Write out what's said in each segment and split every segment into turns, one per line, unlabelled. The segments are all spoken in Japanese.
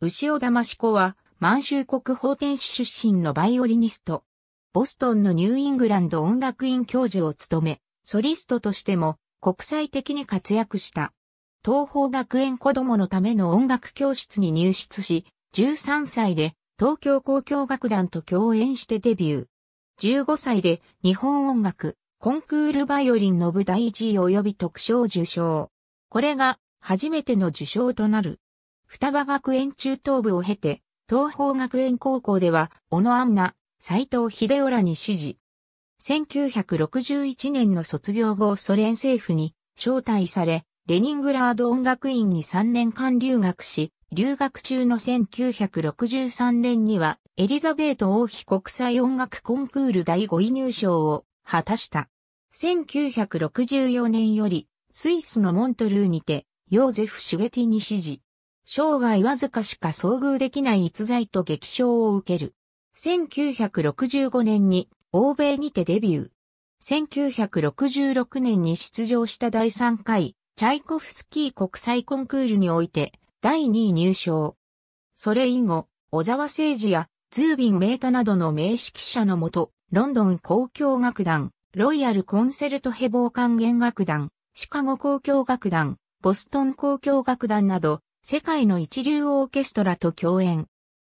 牛尾玉子は、満州国法天使出身のバイオリニスト。ボストンのニューイングランド音楽院教授を務め、ソリストとしても国際的に活躍した。東方学園子供のための音楽教室に入室し、13歳で東京交響楽団と共演してデビュー。15歳で日本音楽コンクールバイオリンの部第1位及び特賞受賞。これが初めての受賞となる。双葉学園中等部を経て、東方学園高校では、小野アンナ、斎藤秀夫らに指示。1961年の卒業後ソ連政府に招待され、レニングラード音楽院に3年間留学し、留学中の1963年にはエリザベート王妃国際音楽コンクール第5位入賞を果たした。1964年よりスイスのモントルーにてヨーゼフ・シュゲティに指示。生涯わずかしか遭遇できない逸材と激賞を受ける。1965年に欧米にてデビュー。1966年に出場した第3回チャイコフスキー国際コンクールにおいて第2位入賞。それ以後、小沢誠治やズービン・メータなどの名指揮者のもと、ロンドン交響楽団、ロイヤル・コンセルト・ヘボー管弦楽団、シカゴ交響楽団、ボストン交響楽団など、世界の一流オーケストラと共演。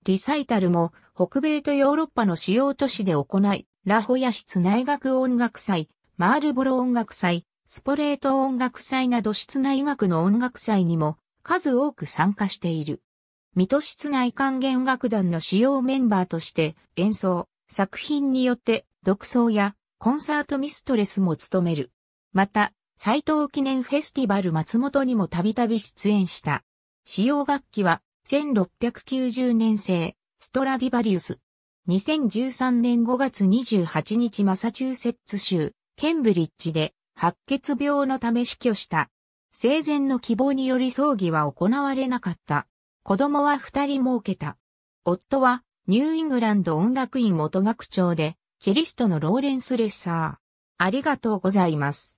リサイタルも北米とヨーロッパの主要都市で行い、ラホヤ室内学音楽祭、マールボロ音楽祭、スポレート音楽祭など室内学の音楽祭にも数多く参加している。水戸室内管弦楽団の主要メンバーとして演奏、作品によって独奏やコンサートミストレスも務める。また、斎藤記念フェスティバル松本にもたびたび出演した。使用楽器は、1690年製、ストラディバリウス。2013年5月28日マサチューセッツ州、ケンブリッジで、白血病のため死去した。生前の希望により葬儀は行われなかった。子供は二人設けた。夫は、ニューイングランド音楽院元学長で、チェリストのローレンス・レッサー。ありがとうございます。